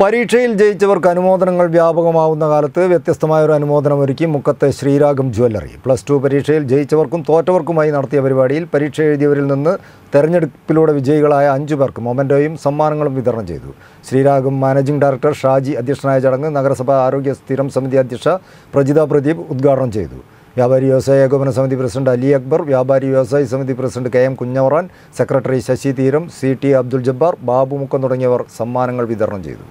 പരീക്ഷയിൽ ജയിച്ചവർക്ക് അനുമോദനങ്ങൾ വ്യാപകമാവുന്ന കാലത്ത് വ്യത്യസ്തമായ ഒരു അനുമോദനം ഒരുക്കി മുക്കത്ത് ശ്രീരാഗം ജ്വല്ലറി പ്ലസ് ടു പരീക്ഷയിൽ ജയിച്ചവർക്കും തോറ്റവർക്കുമായി നടത്തിയ പരിപാടിയിൽ പരീക്ഷ എഴുതിയവരിൽ നിന്ന് തെരഞ്ഞെടുപ്പിലൂടെ വിജയികളായ അഞ്ചു പേർക്ക് മൊമൻറ്റോയും സമ്മാനങ്ങളും വിതരണം ചെയ്തു ശ്രീരാഗം മാനേജിംഗ് ഡയറക്ടർ ഷാജി അധ്യക്ഷനായ ചടങ്ങ് നഗരസഭാ ആരോഗ്യ സ്ഥിരം സമിതി അധ്യക്ഷ പ്രജിത പ്രദീപ് ഉദ്ഘാടനം ചെയ്തു വ്യാപാരി വ്യവസായ ഏകോപന സമിതി പ്രസിഡന്റ് അലി അക്ബർ വ്യാപാരി വ്യവസായ സമിതി president K M Kunhavaran secretary Sasi തീരം സി ടി അബ്ദുൽ ജബ്ബാർ ബാബു തുടങ്ങിയവർ സമ്മാനങ്ങൾ വിതരണം ചെയ്തു